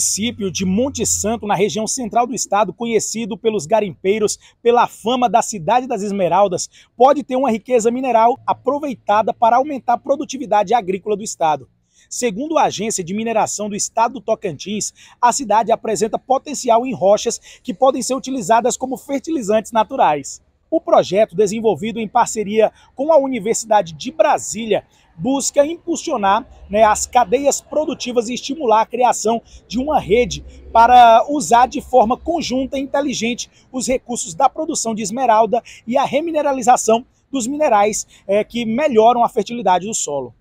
município de Monte Santo, na região central do estado, conhecido pelos garimpeiros pela fama da cidade das esmeraldas, pode ter uma riqueza mineral aproveitada para aumentar a produtividade agrícola do estado. Segundo a Agência de Mineração do Estado do Tocantins, a cidade apresenta potencial em rochas que podem ser utilizadas como fertilizantes naturais. O projeto, desenvolvido em parceria com a Universidade de Brasília, busca impulsionar né, as cadeias produtivas e estimular a criação de uma rede para usar de forma conjunta e inteligente os recursos da produção de esmeralda e a remineralização dos minerais é, que melhoram a fertilidade do solo.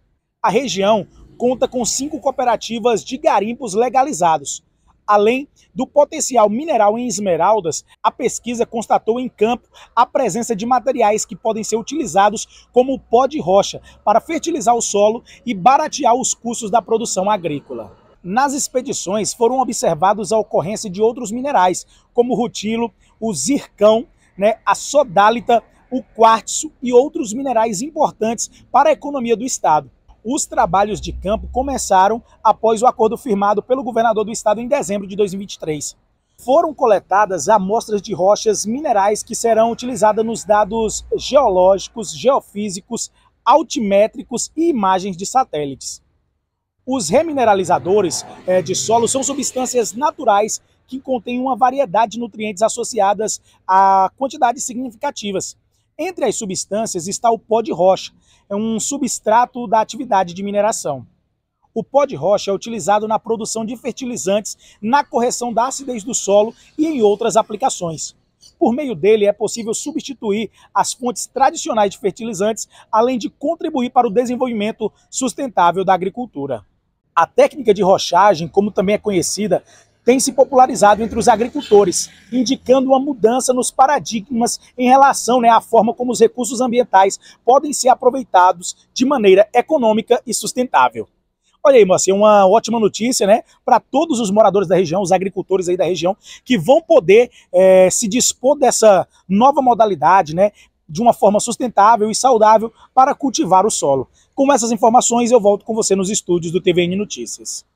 A região conta com cinco cooperativas de garimpos legalizados, Além do potencial mineral em esmeraldas, a pesquisa constatou em campo a presença de materiais que podem ser utilizados como pó de rocha para fertilizar o solo e baratear os custos da produção agrícola. Nas expedições foram observados a ocorrência de outros minerais, como o rutilo, o zircão, né, a sodálita, o quartzo e outros minerais importantes para a economia do estado. Os trabalhos de campo começaram após o acordo firmado pelo governador do estado em dezembro de 2023. Foram coletadas amostras de rochas minerais que serão utilizadas nos dados geológicos, geofísicos, altimétricos e imagens de satélites. Os remineralizadores eh, de solo são substâncias naturais que contêm uma variedade de nutrientes associadas a quantidades significativas. Entre as substâncias está o pó de rocha, é um substrato da atividade de mineração. O pó de rocha é utilizado na produção de fertilizantes, na correção da acidez do solo e em outras aplicações. Por meio dele é possível substituir as fontes tradicionais de fertilizantes, além de contribuir para o desenvolvimento sustentável da agricultura. A técnica de rochagem, como também é conhecida, tem se popularizado entre os agricultores, indicando uma mudança nos paradigmas em relação né, à forma como os recursos ambientais podem ser aproveitados de maneira econômica e sustentável. Olha aí, Moacir, uma ótima notícia, né? Para todos os moradores da região, os agricultores aí da região, que vão poder é, se dispor dessa nova modalidade, né? De uma forma sustentável e saudável para cultivar o solo. Com essas informações, eu volto com você nos estúdios do TVN Notícias.